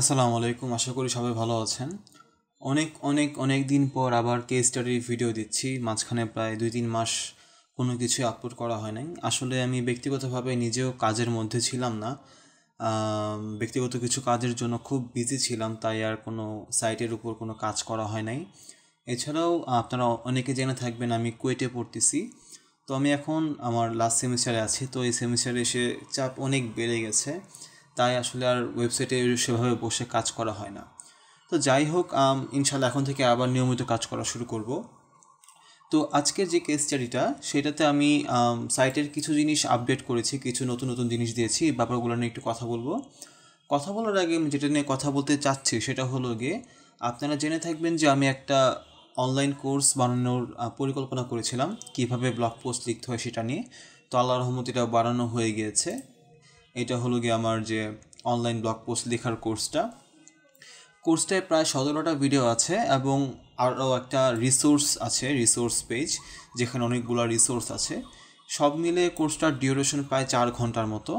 আসসালামু আলাইকুম আশা করি সবাই ভালো আছেন অনেক অনেক অনেক দিন পর আবার কে স্টাডির ভিডিও দিচ্ছি মাঝখানে প্রায় দুই তিন মাস কোনো কিছু আপলোড করা হয় নাই আসলে আমি ব্যক্তিগতভাবে নিজেও কাজের মধ্যে ছিলাম না ব্যক্তিগত কিছু কাজের জন্য খুব বিজি ছিলাম তাই আর কোনো সাইটের উপর কোনো কাজ করা হয় নাই এছাড়াও আপনারা অনেকে জেনে থাকবেন আমি কুয়েটে পড়তেছি তো আমি এখন আমার লাস্ট সেমিস্টারে আছি তো এই সেমিস্টারে এসে চাপ অনেক বেড়ে গেছে তাই আসলে আর ওয়েবসাইটে সেভাবে বসে কাজ করা হয় না তো যাই হোক ইনশাল্লাহ এখন থেকে আবার নিয়মিত কাজ করা শুরু করব তো আজকের যে কেস স্টাডিটা সেটাতে আমি সাইটের কিছু জিনিস আপডেট করেছি কিছু নতুন নতুন জিনিস দিয়েছি ব্যাপারগুলো নিয়ে একটু কথা বলবো কথা বলার আগে আমি যেটা নিয়ে কথা বলতে চাচ্ছি সেটা হলো গিয়ে আপনারা জেনে থাকবেন যে আমি একটা অনলাইন কোর্স বানানোর পরিকল্পনা করেছিলাম কিভাবে ব্লগ পোস্ট লিখতে হয় সেটা নিয়ে তো আল্লাহ রহমত বাড়ানো হয়ে গিয়েছে এটা হলো গিয়ে আমার যে অনলাইন ব্লগ পোস্ট লেখার কোর্সটা কোর্সটায় প্রায় সতেরোটা ভিডিও আছে এবং আরও একটা রিসোর্স আছে রিসোর্স পেজ যেখানে অনেকগুলো রিসোর্স আছে সব মিলে কোর্সটার ডিউরেশন প্রায় চার ঘন্টার মতো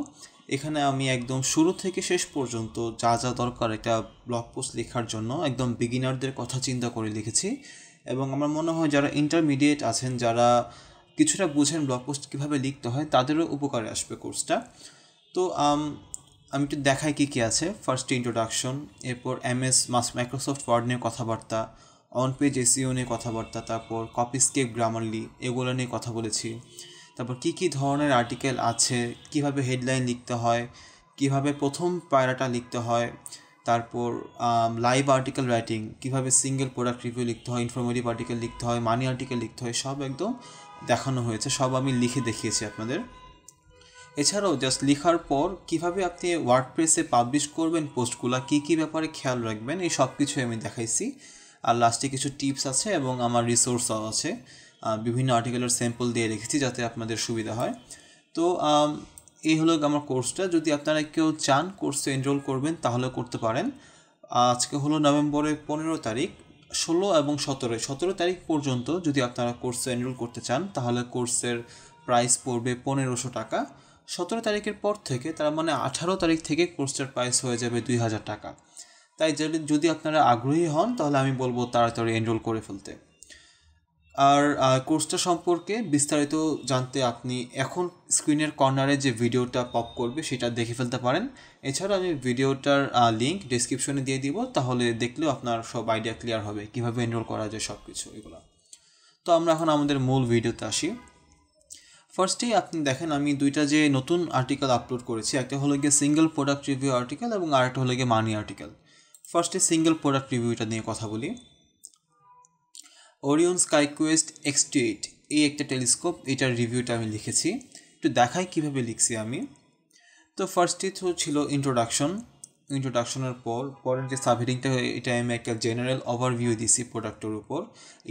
এখানে আমি একদম শুরু থেকে শেষ পর্যন্ত যা যা দরকার একটা ব্লগ পোস্ট লেখার জন্য একদম বিগিনারদের কথা চিন্তা করে লিখেছি এবং আমার মনে হয় যারা ইন্টারমিডিয়েট আছেন যারা কিছুটা বুঝেন ব্লগ পোস্ট কীভাবে লিখতে হয় তাদেরও উপকারে আসবে কোর্সটা তো আমি একটু দেখাই কী কী আছে ফার্স্ট ইন্ট্রোডাকশন এরপর এম এস মাইক্রোসফট ওয়ার্ড নিয়ে কথাবার্তা অন পেজ এসিও নিয়ে কথাবার্তা তারপর কপিস্কেপ গ্রামারলি এগুলো নিয়ে কথা বলেছি তারপর কি কি ধরনের আর্টিকেল আছে কিভাবে হেডলাইন লিখতে হয় কিভাবে প্রথম পায়রাটা লিখতে হয় তারপর লাইভ আর্টিকেল রাইটিং কিভাবে সিঙ্গেল প্রোডাক্ট রিভিউ লিখতে হয় ইনফরমেটিভ আর্টিকেল লিখতে হয় মানি আর্টিকেল লিখতে হয় সব একদম দেখানো হয়েছে সব আমি লিখে দেখিয়েছি আপনাদের এছাড়াও জাস্ট লেখার পর কিভাবে আপনি ওয়ার্ডপ্রেসে পাবলিশ করবেন পোস্টগুলো কি কি ব্যাপারে খেয়াল রাখবেন এই সব কিছুই আমি দেখাইছি আর লাস্টে কিছু টিপস আছে এবং আমার রিসোর্সও আছে বিভিন্ন আর্টিকেলের স্যাম্পল দিয়ে রেখেছি যাতে আপনাদের সুবিধা হয় তো এই হলো আমার কোর্সটা যদি আপনারা কেউ চান কোর্সে এনরোল করবেন তাহলে করতে পারেন আজকে হলো নভেম্বরের পনেরো তারিখ ষোলো এবং সতেরো সতেরো তারিখ পর্যন্ত যদি আপনারা কোর্সে এনরোল করতে চান তাহলে কোর্সের প্রাইস পড়বে পনেরোশো টাকা সতেরো তারিখের পর থেকে তার মানে আঠারো তারিখ থেকে কোর্সটার প্রাইস হয়ে যাবে দুই হাজার টাকা তাই যদি আপনারা আগ্রহী হন তাহলে আমি বলবো তাড়াতাড়ি এনরোল করে ফেলতে আর কোর্সটা সম্পর্কে বিস্তারিত জানতে আপনি এখন স্ক্রিনের কর্নারে যে ভিডিওটা পপ করবে সেটা দেখে ফেলতে পারেন এছাড়া আমি ভিডিওটার লিঙ্ক ডিসক্রিপশনে দিয়ে দিব তাহলে দেখলেও আপনার সব আইডিয়া ক্লিয়ার হবে কীভাবে এনরোল করা যায় সব কিছু এগুলো তো আমরা এখন আমাদের মূল ভিডিওতে আসি ফার্স্টেই আপনি দেখেন আমি দুইটা যে নতুন আর্টিকেল আপলোড করেছি একটা হলো গিয়ে সিঙ্গেল প্রোডাক্ট রিভিউ আর্টিকেল এবং আরেকটা হলো গিয়ে মানি আর্টিকেল ফার্স্টে সিঙ্গেল প্রোডাক্ট রিভিউটা নিয়ে কথা বলি Orion SkyQuest X two eight এই একটা টেলিস্কোপ এটার রিভিউটা আমি লিখেছি একটু দেখাই কীভাবে লিখছি আমি তো ফার্স্টে তো ছিল ইন্ট্রোডাকশন ইন্ট্রোডাকশনের পর পরের যে সাবহেডিংটা এটা আমি একটা জেনারেল ওভারভিউ দিছি প্রোডাক্টের উপর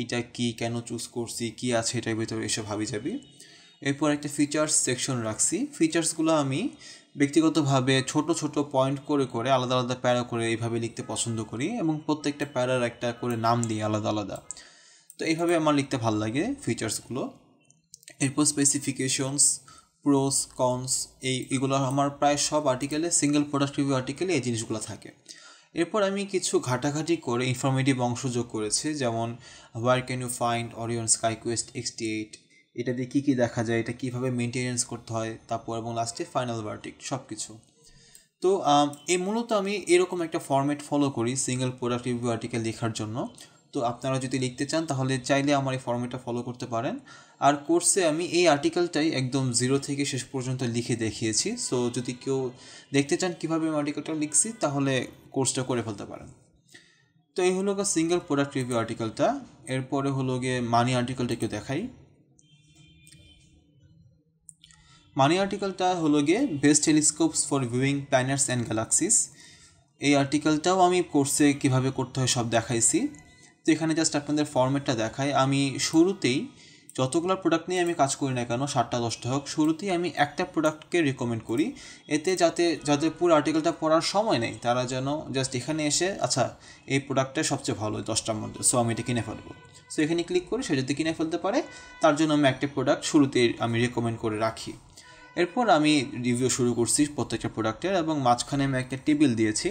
এটা কি কেন চুজ করছি কি আছে এটার ভিতরে এসব ভাবি যাবি এরপর একটা ফিচার্স সেকশন রাখছি ফিচার্সগুলো আমি ব্যক্তিগতভাবে ছোট ছোট পয়েন্ট করে করে আলাদা আলাদা প্যারা করে এইভাবে লিখতে পছন্দ করি এবং প্রত্যেকটা প্যারার একটা করে নাম দিই আলাদা আলাদা তো এইভাবে আমার লিখতে ভাল লাগে ফিচার্সগুলো এরপর স্পেসিফিকেশনস প্রোস কনস এই এগুলো আমার প্রায় সব আর্টিকেলে সিঙ্গেল প্রোডাক্ট রিভিউ আর্টিকেলে এই জিনিসগুলো থাকে এরপর আমি কিছু ঘাটাঘাটি করে ইনফরমেটিভ অংশ যোগ করেছি যেমন where can you find Orion SkyQuest XT eight এটা দিয়ে কী কী দেখা যায় এটা কীভাবে মেনটেনেন্স করতে হয় তারপর এবং লাস্টে ফাইনাল ভার্টিক সব কিছু তো এই মূলত আমি এরকম একটা ফর্ম্যাট ফলো করি সিঙ্গেল প্রোডাক্ট রিভিউ আর্টিকেল লেখার জন্য তো আপনারা যদি লিখতে চান তাহলে চাইলে আমার এই ফর্মেটটা ফলো করতে পারেন আর কোর্সে আমি এই আর্টিকেলটাই একদম জিরো থেকে শেষ পর্যন্ত লিখে দেখিয়েছি সো যদি কেউ দেখতে চান কীভাবে আমি আর্টিকেলটা লিখছি তাহলে কোর্সটা করে ফেলতে পারেন তো এই হলো গা সিঙ্গেল প্রোডাক্ট রিভিউ আর্টিকেলটা এরপরে হলো গিয়ে মানি আর্টিকেলটা একটু দেখাই মানি আর্টিকেলটা হলো গিয়ে best telescopes for viewing planets and galaxies এই আর্টিকেলটাও আমি কোর্সে কিভাবে করতে হয় সব দেখাইছি তো এখানে জাস্ট আপনাদের ফর্মেটটা দেখায় আমি শুরুতেই যতগুলো প্রোডাক্ট নিয়ে আমি কাজ করি না কেন সাতটা দশটা হোক শুরুতেই আমি একটা প্রোডাক্টকে রেকমেন্ড করি এতে যাতে যাদের পুরো আর্টিকেলটা পড়ার সময় নেই তারা যেন জাস্ট এখানে এসে আচ্ছা এই প্রোডাক্টটা সবচেয়ে ভালো দশটার মধ্যে সো আমি এটা কিনে ফেলবো সো এখানে ক্লিক করে সে যদি কিনে ফেলতে পারে তার জন্য আমি একটা প্রোডাক্ট শুরুতেই আমি রেকমেন্ড করে রাখি এরপর আমি রিভিউ শুরু করছি প্রত্যেকটা প্রোডাক্টের এবং মাঝখানে আমি একটা টেবিল দিয়েছি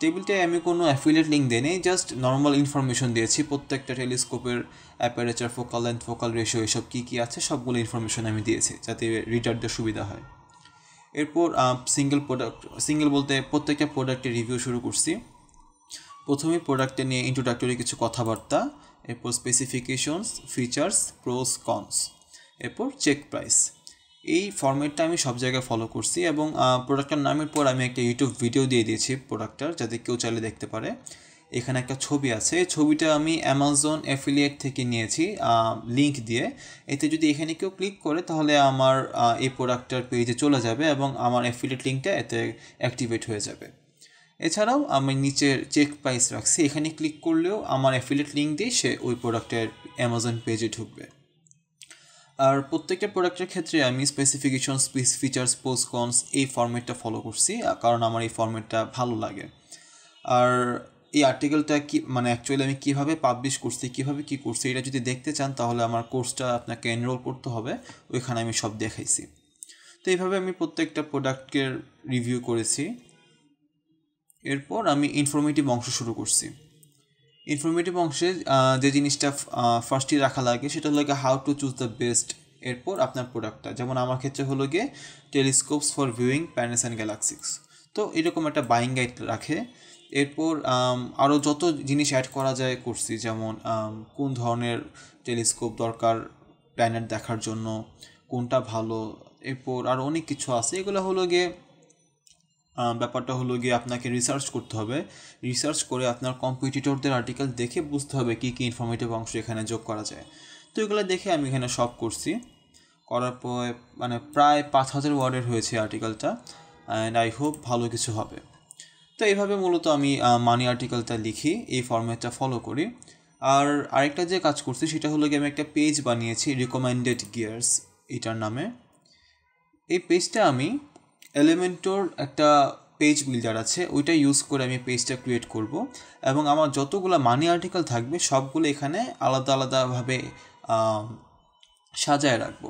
টেবিলটায় আমি কোনো অ্যাফিলিয়েট লিঙ্ক দিই নেই জাস্ট নর্মাল ইনফরমেশন দিয়েছি প্রত্যেকটা টেলিস্কোপের aperture focal length focal ratio এসব কী কী আছে সবগুলো ইনফরমেশন আমি দিয়েছি যাতে রিডারদের সুবিধা হয় এরপর সিঙ্গেল প্রোডাক্ট সিঙ্গেল বলতে প্রত্যেকটা প্রোডাক্টের রিভিউ শুরু করছি প্রথমে প্রোডাক্টে নিয়ে ইন্ট্রোডাক্টরি কিছু কথাবার্তা এরপর স্পেসিফিকেশনস ফিচার্স প্রোস কনস এরপর চেক প্রাইস এই ফর্মেটটা আমি সব জায়গায় ফলো করছি এবং প্রোডাক্টটার নামের পর আমি একটা ইউটিউব ভিডিও দিয়ে দিয়েছি প্রোডাক্টটার যাতে কেউ চাইলে দেখতে পারে এখানে একটা ছবি আছে ছবিটা আমি অ্যামাজন অ্যাফিলিয়েট থেকে নিয়েছি লিংক দিয়ে এতে যদি এখানে কেউ ক্লিক করে তাহলে আমার এই প্রোডাক্টটার পেজে চলে যাবে এবং আমার অ্যাফিলিয়েট লিঙ্কটা এতে অ্যাক্টিভেট হয়ে যাবে এছাড়াও আমি নিচের চেক প্রাইস রাখছি এখানে ক্লিক করলেও আমার অ্যাফিলিয়েট লিঙ্ক দিয়ে সে ওই প্রোডাক্টের অ্যামাজন পেজে ঢুকবে আর প্রত্যেকটা প্রোডাক্টের ক্ষেত্রে আমি স্পেসিফিকেশন ফিচার্স পোস্ট কনস এই ফর্মেটটা ফলো করছি কারণ আমার এই ফর্মেটটা ভালো লাগে আর এই আর্টিকেলটা কি মানে অ্যাকচুয়ালি আমি কীভাবে পাবলিশ করছি কীভাবে কী করছি এটা যদি দেখতে চান তাহলে আমার কোর্সটা আপনাকে এনরোল করতে হবে ওইখানে আমি সব দেখাইছি তো এইভাবে আমি প্রত্যেকটা প্রোডাক্টের রিভিউ করেছি এরপর আমি ইনফরমেটিভ অংশ শুরু করছি ইনফরমেটিভ অংশে যে জিনিসটা ফার্স্টই রাখা লাগে সেটা হলো গিয়ে how to choose the best এরপর আপনার প্রোডাক্টটা যেমন আমার ক্ষেত্রে হলো গিয়ে telescopes for viewing planets and galaxies তো এরকম একটা বাইং গাইড রাখে এরপর আরও যত জিনিস অ্যাড করা যায় করছি যেমন কোন ধরনের টেলিস্কোপ দরকার প্ল্যানেট দেখার জন্য কোনটা ভালো এরপর আর অনেক কিছু আছে এগুলো হলো গিয়ে ব্যাপারটা হলো গিয়ে আপনাকে রিসার্চ করতে হবে রিসার্চ করে আপনার কম্পিটিটরদের আর্টিকেল দেখে বুঝতে হবে কী কী ইনফরমেটিভ অংশ এখানে যোগ করা যায় তো এগুলো দেখে আমি এখানে সব করছি করার পর মানে প্রায় পাঁচ হাজার ওয়ার্ডের হয়েছে আর্টিকেলটা অ্যান্ড আই হোপ ভালো কিছু হবে তো এইভাবে মূলত আমি মানি আর্টিকেলটা লিখি এই ফর্ম্যাটটা ফলো করি আর আরেকটা যে কাজ করছি সেটা হলো গিয়ে আমি একটা পেজ বানিয়েছি রিকমেন্ডেড গিয়ার্স এটার নামে এই পেজটা আমি এলিমেন্টোর একটা পেজ বিল্ডার আছে ওইটা ইউজ করে আমি পেজটা ক্রিয়েট করব এবং আমার যতগুলো মানি আর্টিকেল থাকবে সবগুলো এখানে আলাদা আলাদাভাবে সাজায় রাখবো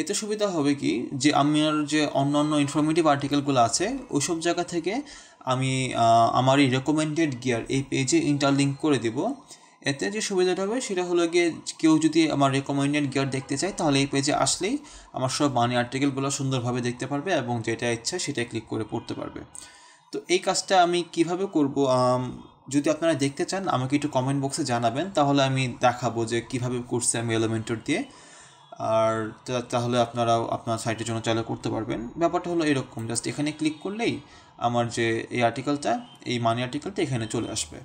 এতে সুবিধা হবে কি যে আমার যে অন্য অন্য ইনফরমেটিভ আর্টিকেলগুলো আছে ওইসব জায়গা থেকে আমি আমার এই রেকমেন্ডেড গিয়ার এই পেজে ইন্টারলিঙ্ক করে দেব এতে যে সুবিধাটা হবে সেটা হলো গিয়ে কেউ যদি আমার রেকমেন্ডেড গিয়ার দেখতে চায় তাহলে এই পেজে আসলেই আমার সব মানি আর্টিকেলগুলো সুন্দরভাবে দেখতে পারবে এবং যেটা ইচ্ছা সেটা ক্লিক করে পড়তে পারবে তো এই কাজটা আমি কিভাবে করব যদি আপনারা দেখতে চান আমাকে একটু কমেন্ট বক্সে জানাবেন তাহলে আমি দেখাবো যে কিভাবে করছি আমি এলোমেন্টর দিয়ে আর তাহলে আপনারাও আপনার সাইটের জন্য চালু করতে পারবেন ব্যাপারটা হলো এরকম জাস্ট এখানে ক্লিক করলেই আমার যে এই আর্টিকেলটা এই মানি আর্টিকেলটা এখানে চলে আসবে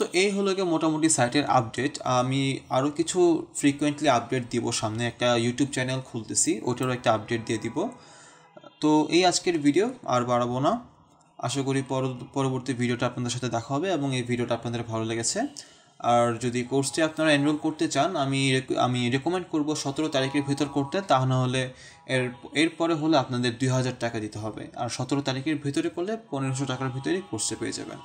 তো এই হলো গিয়ে মোটামুটি সাইটের আপডেট আমি আরও কিছু ফ্রিকোয়েন্টলি আপডেট দিব সামনে একটা ইউটিউব চ্যানেল খুলতেছি ওটারও একটা আপডেট দিয়ে দিব তো এই আজকের ভিডিও আর বাড়াবো না আশা করি পরবর্তী ভিডিওটা আপনাদের সাথে দেখা হবে এবং এই ভিডিওটা আপনাদের ভালো লেগেছে আর যদি কোর্সটি আপনারা এনরোল করতে চান আমি আমি রেকমেন্ড করব সতেরো তারিখের ভিতর করতে তা হলে এর এরপরে হলে আপনাদের দুই হাজার টাকা দিতে হবে আর সতেরো তারিখের ভিতরে করলে পনেরোশো টাকার ভিতরেই কোর্সে পেয়ে যাবেন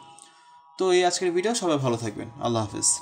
তো এই আজকের ভিডিও সবাই ভালো থাকবেন আল্লাহ হাফিজ